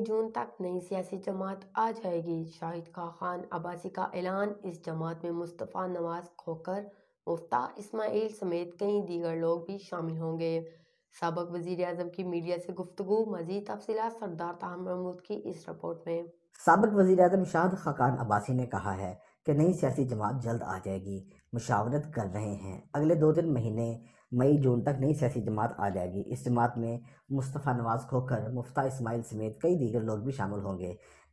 30 जून तक नई सियासी जमात आ जाएगी शाहिद खा खान अब्बासी का ऐलान इस जमात में मुस्तफ़ा नवाज खोकर मुफ्ता इसमाइल समेत कई दीगर लोग भी शामिल होंगे सबक वजीर अजम की मीडिया से गुफ्तु मजीद तफसी सरदार ताहम महमूद की इस रिपोर्ट में सबक वजी अजम शाहिद खाकान अब्बासी ने कहा है कि नई सियासी जमात जल्द आ जाएगी मुशावरत कर रहे हैं अगले दो तीन महीने मई जून तक नई सियासी जमात आ जाएगी इस जमात में मुस्तफ़ा नवाज़ खोकर मुफ्ता इस्माइल समेत कई दीगर लोग भी शामिल होंगे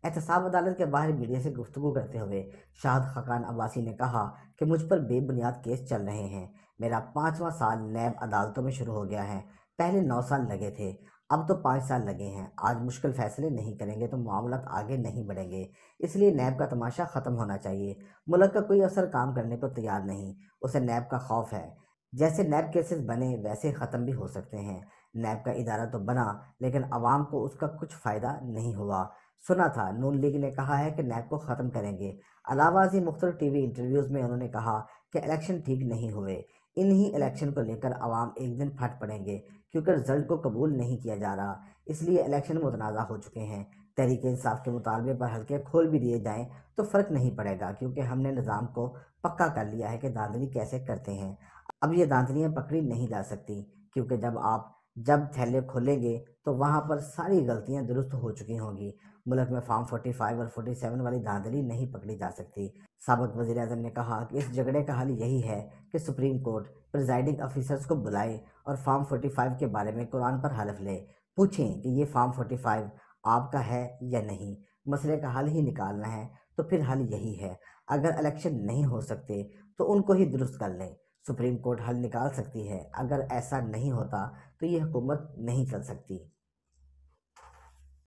एहतसाब अदालत के बाहर मीडिया से गुफ्तु करते हुए शाहद खकान अब्बासी ने कहा कि मुझ पर बेबुनियाद केस चल रहे हैं मेरा पाँचवा साल नैब अदालतों में शुरू हो गया है पहले नौ साल लगे थे अब तो पाँच साल लगे हैं आज मुश्किल फैसले नहीं करेंगे तो मामला तो आगे नहीं बढ़ेंगे इसलिए नैब का तमाशा ख़त्म होना चाहिए मुल्क का कोई अफसर काम करने को तैयार नहीं उसे नैब का खौफ है जैसे नैब केसेस बने वैसे ख़त्म भी हो सकते हैं नैब का इदारा तो बना लेकिन आवाम को उसका कुछ फ़ायदा नहीं हुआ सुना था नून लीग ने कहा है कि नैब को ख़त्म करेंगे अलावा मुख्तल टी वी इंटरव्यूज़ में उन्होंने कहा कि इलेक्शन ठीक नहीं हुए इन्हीं इलेक्शन को लेकर आवाम एक दिन फट पड़ेंगे क्योंकि रिजल्ट को कबूल नहीं किया जा रहा इसलिए इलेक्शन मतनाज़ा हो चुके हैं तहरीक इंसाफ के मुतालबे पर हल्के खोल भी दिए जाएँ तो फ़र्क नहीं पड़ेगा क्योंकि हमने निज़ाम को पक्का कर लिया है कि धांधली कैसे करते हैं अब ये धांधलियाँ पकड़ी नहीं जा सकती क्योंकि जब आप जब थैले खोलेंगे तो वहाँ पर सारी गलतियाँ दुरुस्त हो चुकी होंगी मुल्क में फार्म 45 और 47 वाली धांधली नहीं पकड़ी जा सकती सबक वजी अजम ने कहा कि इस झगड़े का हल यही है कि सुप्रीम कोर्ट प्रिजाइडिंग ऑफिसर्स को बुलाए और फार्म 45 के बारे में कुरान पर हलफ ले पूछें कि ये फार्म 45 आपका है या नहीं मसले का हल ही निकालना है तो फिर हल यही है अगर इलेक्शन नहीं हो सकते तो उनको ही दुरुस्त कर लें सुप्रीम कोर्ट हल निकाल सकती है अगर ऐसा नहीं होता तो ये हुकूमत नहीं चल सकती